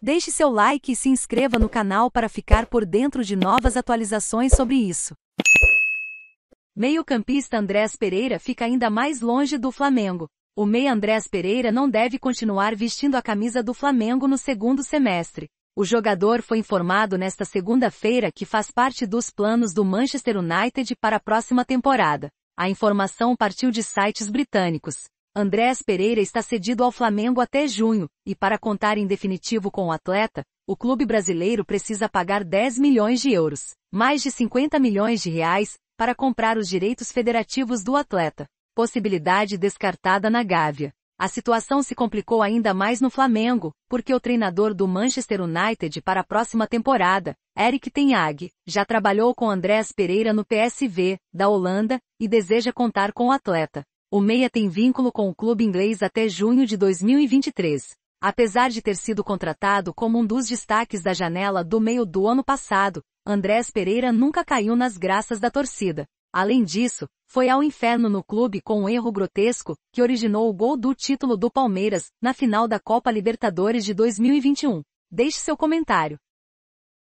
Deixe seu like e se inscreva no canal para ficar por dentro de novas atualizações sobre isso. Meio-campista Andrés Pereira fica ainda mais longe do Flamengo. O meia Andrés Pereira não deve continuar vestindo a camisa do Flamengo no segundo semestre. O jogador foi informado nesta segunda-feira que faz parte dos planos do Manchester United para a próxima temporada. A informação partiu de sites britânicos. Andrés Pereira está cedido ao Flamengo até junho, e para contar em definitivo com o atleta, o clube brasileiro precisa pagar 10 milhões de euros, mais de 50 milhões de reais, para comprar os direitos federativos do atleta, possibilidade descartada na Gávea. A situação se complicou ainda mais no Flamengo, porque o treinador do Manchester United para a próxima temporada, Eric Ten Hag, já trabalhou com Andrés Pereira no PSV, da Holanda, e deseja contar com o atleta. O meia tem vínculo com o clube inglês até junho de 2023. Apesar de ter sido contratado como um dos destaques da janela do meio do ano passado, Andrés Pereira nunca caiu nas graças da torcida. Além disso, foi ao inferno no clube com um erro grotesco, que originou o gol do título do Palmeiras, na final da Copa Libertadores de 2021. Deixe seu comentário.